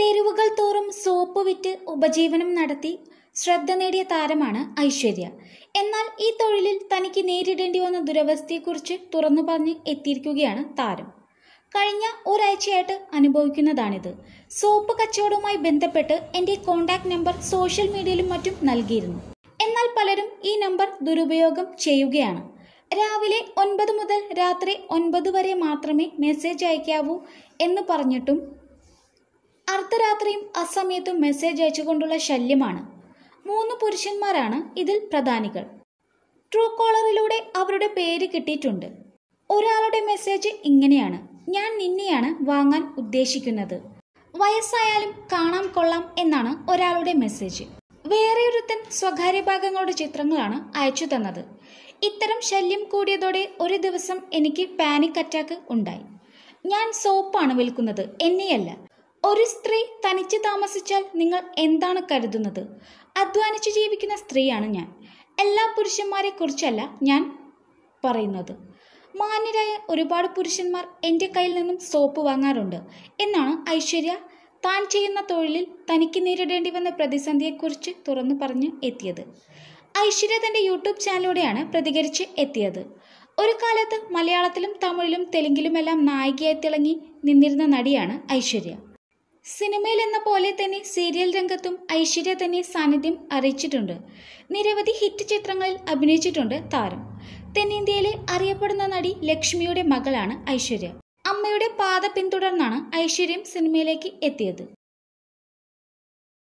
തെരുവുകൾ തോറും സോപ്പ് വിറ്റ് ഉപജീവനം നടത്തി ശ്രദ്ധ നേടിയ താരമാണ് ഐശ്വര്യ എന്നാൽ ഈ തൊഴിലിൽ തനിക്ക് നേരിടേണ്ടി വന്ന ദുരവസ്ഥയെക്കുറിച്ച് തുറന്നു പറഞ്ഞ് എത്തിയിരിക്കുകയാണ് താരം കഴിഞ്ഞ ഒരാഴ്ചയായിട്ട് അനുഭവിക്കുന്നതാണിത് സോപ്പ് കച്ചവടവുമായി ബന്ധപ്പെട്ട് എൻ്റെ കോൺടാക്ട് നമ്പർ സോഷ്യൽ മീഡിയയിലും മറ്റും നൽകിയിരുന്നു എന്നാൽ പലരും ഈ നമ്പർ ദുരുപയോഗം ചെയ്യുകയാണ് രാവിലെ ഒൻപത് മുതൽ രാത്രി ഒൻപത് വരെ മാത്രമേ മെസ്സേജ് അയക്കാവൂ എന്ന് പറഞ്ഞിട്ടും അർദ്ധരാത്രിയും അസമയത്തും മെസ്സേജ് അയച്ചുകൊണ്ടുള്ള ശല്യമാണ് മൂന്ന് പുരുഷന്മാരാണ് ഇതിൽ പ്രധാനികൾ ട്രൂ കോളറിലൂടെ അവരുടെ പേര് കിട്ടിയിട്ടുണ്ട് ഒരാളുടെ മെസ്സേജ് ഇങ്ങനെയാണ് ഞാൻ നിന്നെയാണ് വാങ്ങാൻ ഉദ്ദേശിക്കുന്നത് വയസ്സായാലും കാണാം കൊള്ളാം എന്നാണ് ഒരാളുടെ മെസ്സേജ് വേറെയൊരുത്തൻ സ്വകാര്യ ഭാഗങ്ങളുടെ ചിത്രങ്ങളാണ് അയച്ചു തന്നത് ഇത്തരം ശല്യം കൂടിയതോടെ ഒരു ദിവസം എനിക്ക് പാനിക് അറ്റാക്ക് ഉണ്ടായി ഞാൻ സോപ്പാണ് വിൽക്കുന്നത് എന്നെയല്ല ഒരു സ്ത്രീ തനിച്ച് താമസിച്ചാൽ നിങ്ങൾ എന്താണ് കരുതുന്നത് അധ്വാനിച്ച് ജീവിക്കുന്ന സ്ത്രീയാണ് ഞാൻ എല്ലാ പുരുഷന്മാരെ കുറിച്ചല്ല ഞാൻ പറയുന്നത് മാന്യരായ ഒരുപാട് പുരുഷന്മാർ എൻ്റെ കയ്യിൽ നിന്നും സോപ്പ് വാങ്ങാറുണ്ട് എന്നാണ് ഐശ്വര്യ താൻ ചെയ്യുന്ന തൊഴിലിൽ തനിക്ക് നേരിടേണ്ടി വന്ന പ്രതിസന്ധിയെക്കുറിച്ച് തുറന്നു പറഞ്ഞ് എത്തിയത് ഐശ്വര്യ തൻ്റെ യൂട്യൂബ് ചാനലിലൂടെയാണ് പ്രതികരിച്ച് എത്തിയത് ഒരു കാലത്ത് മലയാളത്തിലും തമിഴിലും തെലുങ്കിലുമെല്ലാം നായികയായി തിളങ്ങി നിന്നിരുന്ന നടിയാണ് ഐശ്വര്യ സിനിമയിൽ എന്ന പോലെ തന്നെ സീരിയൽ രംഗത്തും ഐശ്വര്യ തന്നെ സാന്നിധ്യം അറിയിച്ചിട്ടുണ്ട് നിരവധി ഹിറ്റ് ചിത്രങ്ങളിൽ അഭിനയിച്ചിട്ടുണ്ട് താരം തെന്നിന്ത്യയിലെ അറിയപ്പെടുന്ന നടി ലക്ഷ്മിയുടെ മകളാണ് ഐശ്വര്യ അമ്മയുടെ പാത പിന്തുടർന്നാണ് ഐശ്വര്യം സിനിമയിലേക്ക് എത്തിയത്